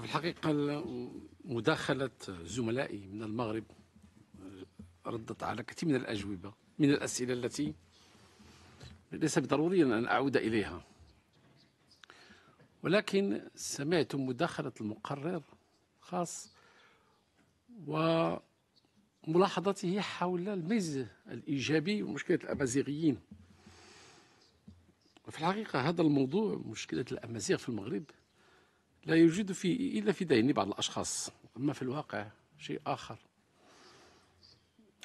في الحقيقة مداخلة زملائي من المغرب ردت على كثير من الأجوبة من الأسئلة التي ليس بضروري أن أعود إليها ولكن سمعت مداخلة المقرر خاص وملاحظته حول الميز الإيجابي ومشكلة الأمازيغيين وفي الحقيقة هذا الموضوع مشكلة الأمازيغ في المغرب لا يوجد في إلا في ذهن بعض الأشخاص أما في الواقع شيء آخر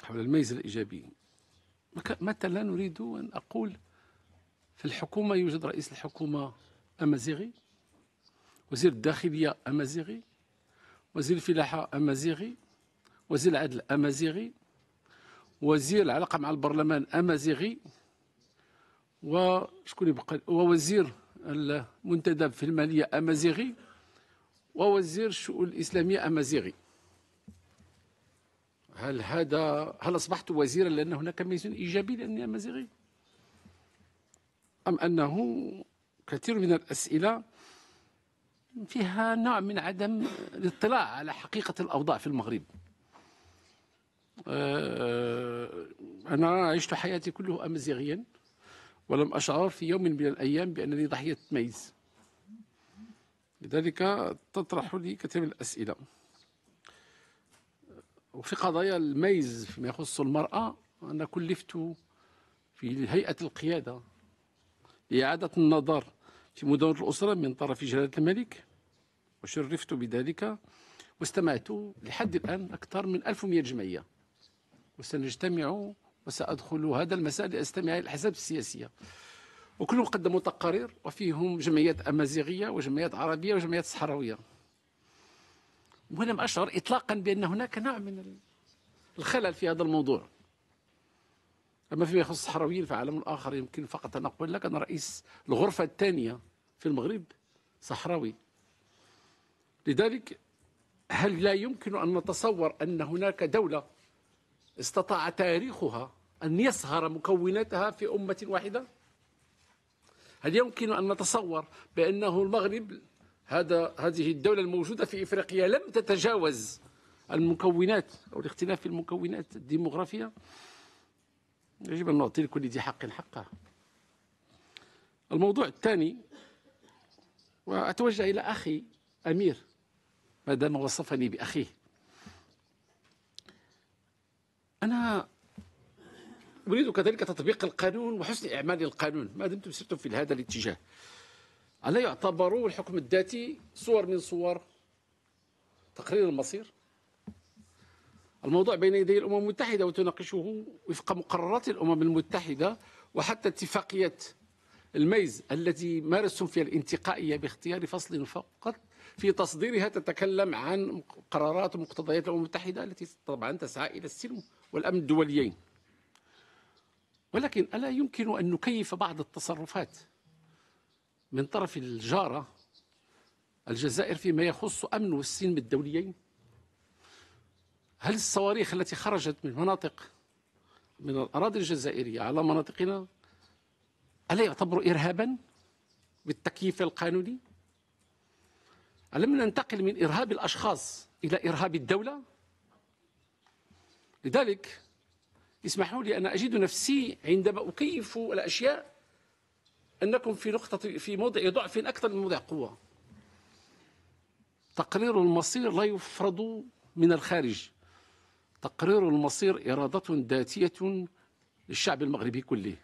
حول الميزه الإيجابي متى لا نريد أن أقول في الحكومة يوجد رئيس الحكومة أمازيغي وزير الداخلية أمازيغي وزير الفلاحة أمازيغي وزير العدل أمازيغي وزير العلاقة مع البرلمان أمازيغي وشكون يبقى ووزير المنتدب في المالية أمازيغي ووزير الشؤون الإسلامية أمازيغي هل هذا هل أصبحت وزيرا لأن هناك ميزان إيجابي لأني أمازيغي أم أنه كثير من الأسئلة فيها نوع من عدم الاطلاع على حقيقة الأوضاع في المغرب آه، أنا عشت حياتي كله أمازيغيا ولم أشعر في يوم من الأيام بأنني ضحية ميز لذلك تطرح لي كثير من الأسئلة وفي قضايا الميز فيما يخص المرأة أنا كلفت في هيئة القيادة لإعادة النظر في مدونة الأسرة من طرف جلالة الملك وشرفت بذلك واستمعت لحد الآن أكثر من 1100 جمعية وسنجتمع وسأدخل هذا المساء لأستمع إلى الأحزاب السياسية وكلهم قدموا تقارير وفيهم جمعيات امازيغيه وجمعيات عربيه وجمعيات صحراويه ولم اشعر اطلاقا بان هناك نوع من الخلل في هذا الموضوع اما فيما يخص الصحراويين فعالم اخر يمكن فقط ان اقول لك ان رئيس الغرفه الثانيه في المغرب صحراوي لذلك هل لا يمكن ان نتصور ان هناك دوله استطاع تاريخها ان يسهر مكوناتها في امه واحده هل يمكن أن نتصور بأنه المغرب هذا هذه الدولة الموجودة في إفريقيا لم تتجاوز المكونات أو الاختلاف في المكونات الديموغرافيه يجب أن نعطي لكل ذي حق حقه الموضوع الثاني وأتوجه إلى أخي أمير ما دام وصفني بأخيه أنا أريد كذلك تطبيق القانون وحسن إعمال القانون ما دمتم سرتم في هذا الاتجاه ألا يعتبر الحكم الذاتي صور من صور تقرير المصير الموضوع بين يدي الأمم المتحدة وتناقشه وفق مقررات الأمم المتحدة وحتى اتفاقية الميز التي مارستم فيها الانتقائية باختيار فصل فقط في تصديرها تتكلم عن قرارات ومقتضيات الأمم المتحدة التي طبعا تسعى إلى السلم والأمن الدوليين ولكن ألا يمكن أن نكيف بعض التصرفات من طرف الجارة الجزائر فيما يخص أمن والسلم الدوليين هل الصواريخ التي خرجت من مناطق من الأراضي الجزائرية على مناطقنا ألا يعتبر إرهابا بالتكييف القانوني ألم ننتقل من إرهاب الأشخاص إلى إرهاب الدولة لذلك اسمحوا لي أنا أجد نفسي عندما أكيف الأشياء أنكم في نقطة في موضع ضعف أكثر من موضع قوة تقرير المصير لا يفرض من الخارج تقرير المصير إرادة ذاتية للشعب المغربي كله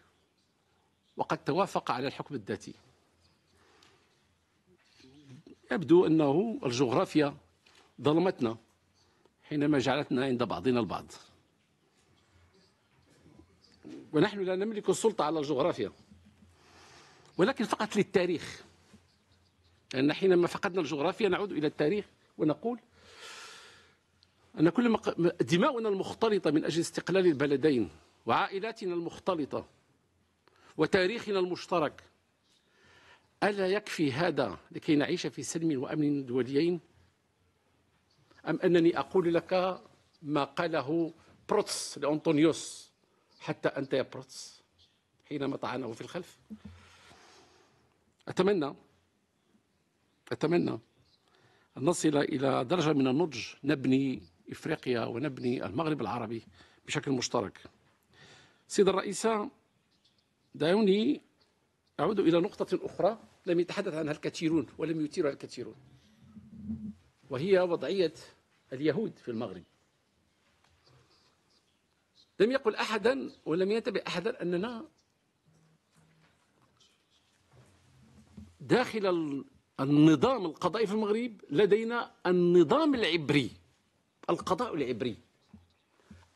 وقد توافق على الحكم الذاتي يبدو أنه الجغرافيا ظلمتنا حينما جعلتنا عند بعضنا البعض ونحن لا نملك السلطة على الجغرافيا ولكن فقط للتاريخ لأن حينما فقدنا الجغرافيا نعود إلى التاريخ ونقول أن كل دماؤنا المختلطة من أجل استقلال البلدين وعائلاتنا المختلطة وتاريخنا المشترك ألا يكفي هذا لكي نعيش في سلم وأمن دوليين أم أنني أقول لك ما قاله بروتس لأنطونيوس حتى أنت يا بروتس حينما طعنه في الخلف أتمنى أتمنى أن نصل إلى درجة من النضج نبني إفريقيا ونبني المغرب العربي بشكل مشترك سيد الرئيس دعوني أعود إلى نقطة أخرى لم يتحدث عنها الكثيرون ولم يثيرها الكثيرون وهي وضعية اليهود في المغرب لم يقل أحدا ولم ينتبه أحدا أننا داخل النظام القضائي في المغرب لدينا النظام العبري القضاء العبري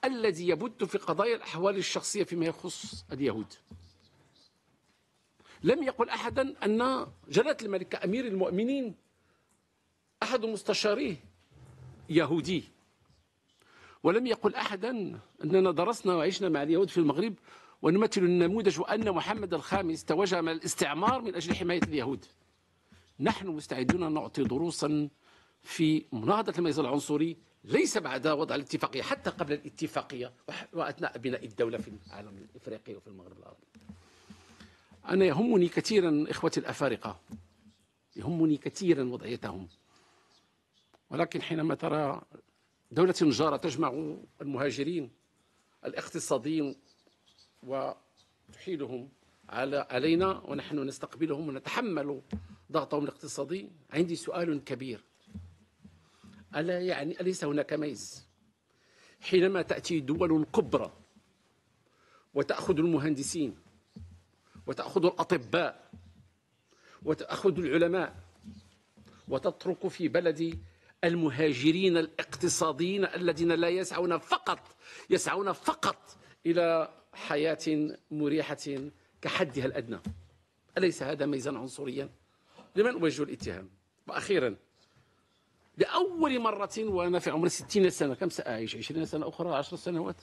الذي يبت في قضايا الأحوال الشخصية فيما يخص اليهود لم يقل أحدا أن جلالة الملك أمير المؤمنين أحد مستشاريه يهودي ولم يقل أحدا أننا درسنا وعشنا مع اليهود في المغرب ونمثل النموذج وان محمد الخامس توجه من الاستعمار من أجل حماية اليهود نحن مستعدون أن نعطي دروسا في مناهضة الميز العنصري ليس بعد وضع الاتفاقية حتى قبل الاتفاقية وأثناء بناء الدولة في العالم الإفريقي وفي المغرب العربي أنا يهمني كثيرا إخوتي الأفارقة يهمني كثيرا وضعيتهم ولكن حينما ترى دولة نجارة تجمع المهاجرين الاقتصاديين وتحيلهم على علينا ونحن نستقبلهم ونتحمل ضغطهم الاقتصادي عندي سؤال كبير ألا يعني أليس هناك ميز حينما تأتي دول كبرى وتأخذ المهندسين وتأخذ الأطباء وتأخذ العلماء وتترك في بلدي المهاجرين الاقتصاديين الذين لا يسعون فقط يسعون فقط إلى حياة مريحة كحدها الأدنى أليس هذا ميزان عنصريا؟ لمن أوجه الاتهام؟ وأخيرا لأول مرة وأنا في عمر 60 سنة كم سأعيش 20 سنة أخرى 10 سنوات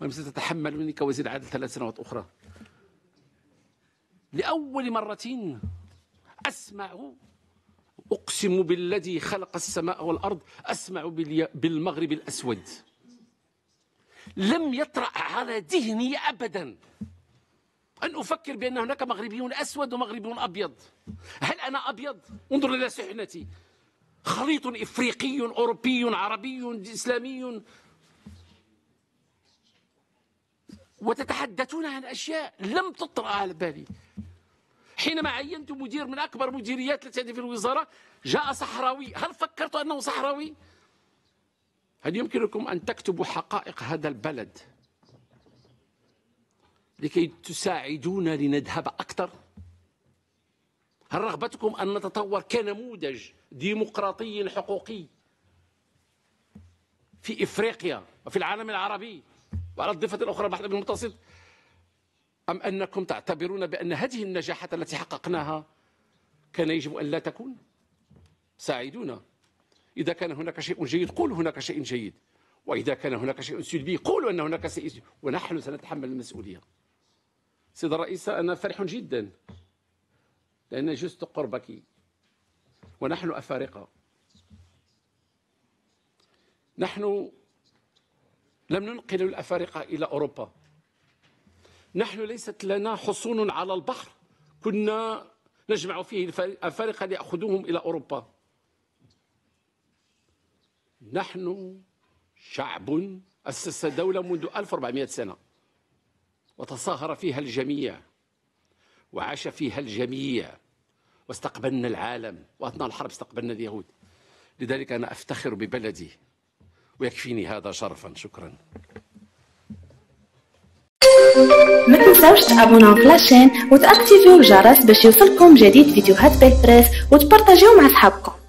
ما ستتحمل مني كوزير عدل ثلاث سنوات أخرى لأول مرة أسمع أقسم بالذي خلق السماء والأرض أسمع بالمغرب الأسود لم يطرأ على ذهني أبدا أن أفكر بأن هناك مغربي أسود ومغربي أبيض هل أنا أبيض؟ انظر إلى سحنتي خليط إفريقي أوروبي عربي إسلامي وتتحدثون عن أشياء لم تطرأ على بالي حينما عينت مدير من أكبر مديريات التي هذه في الوزارة جاء صحراوي هل فكرت أنه صحراوي؟ هل يمكنكم أن تكتبوا حقائق هذا البلد لكي تساعدونا لنذهب أكثر؟ هل رغبتكم أن نتطور كنموذج ديمقراطي حقوقي في إفريقيا وفي العالم العربي وعلى الضفة الأخرى البحر المتوسط أم أنكم تعتبرون بأن هذه النجاحات التي حققناها كان يجب أن لا تكون ساعدونا إذا كان هناك شيء جيد قولوا هناك شيء جيد وإذا كان هناك شيء سلبي قولوا أن هناك شيء ونحن سنتحمل المسؤولية سيد الرئيس أنا فرح جدا لأن جزت قربك ونحن أفارقة نحن لم ننقل الأفارقة إلى أوروبا نحن ليست لنا حصون على البحر كنا نجمع فيه الأفارقة ليأخذوهم إلى أوروبا نحن شعب أسس دولة منذ 1400 سنة وتصاهر فيها الجميع وعاش فيها الجميع واستقبلنا العالم وأثناء الحرب استقبلنا اليهود لذلك أنا أفتخر ببلدي ويكفيني هذا شرفا شكرا ما تنساوش تابوناو في لاشين وتاكتيفيو الجرس باش يوصلكم جديد فيديوهات بالبريس وتبارطاجيو مع صحابكم